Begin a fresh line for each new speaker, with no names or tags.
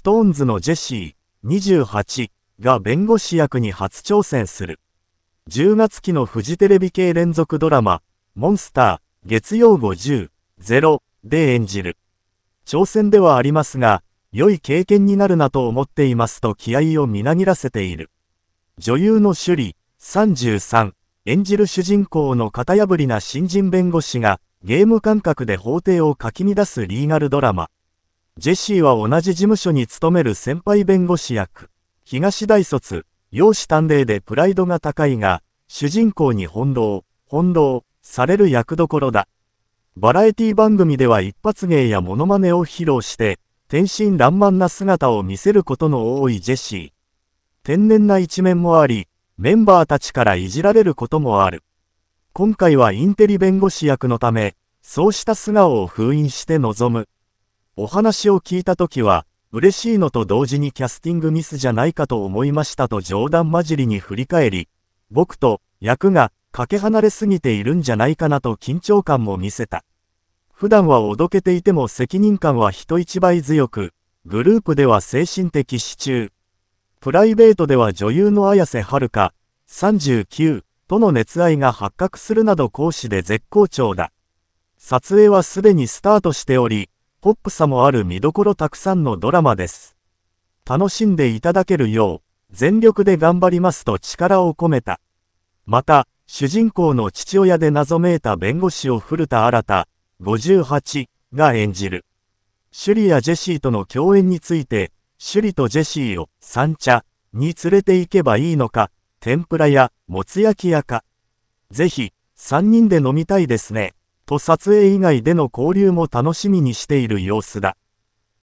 ストーンズのジェシー28が弁護士役に初挑戦する。10月期のフジテレビ系連続ドラマ、モンスター、月曜50、0で演じる。挑戦ではありますが、良い経験になるなと思っていますと気合をみなぎらせている。女優の趣里、33、演じる主人公の型破りな新人弁護士が、ゲーム感覚で法廷をかき乱すリーガルドラマ。ジェシーは同じ事務所に勤める先輩弁護士役、東大卒、容姿端麗でプライドが高いが、主人公に翻弄、翻弄、される役どころだ。バラエティ番組では一発芸やモノマネを披露して、天真爛漫な姿を見せることの多いジェシー。天然な一面もあり、メンバーたちからいじられることもある。今回はインテリ弁護士役のため、そうした素顔を封印して臨む。お話を聞いた時は、嬉しいのと同時にキャスティングミスじゃないかと思いましたと冗談交じりに振り返り、僕と役がかけ離れすぎているんじゃないかなと緊張感も見せた。普段はおどけていても責任感は人一倍強く、グループでは精神的支柱。プライベートでは女優の綾瀬はるか、39との熱愛が発覚するなど講師で絶好調だ。撮影はすでにスタートしており、ポップさもある見どころたくさんのドラマです。楽しんでいただけるよう、全力で頑張りますと力を込めた。また、主人公の父親で謎めいた弁護士を古田新太、58が演じる。シュリやジェシーとの共演について、シュリとジェシーを三茶に連れて行けばいいのか、天ぷらやもつ焼き屋か。ぜひ、3人で飲みたいですね。と撮影以外での交流も楽しみにしている様子だ。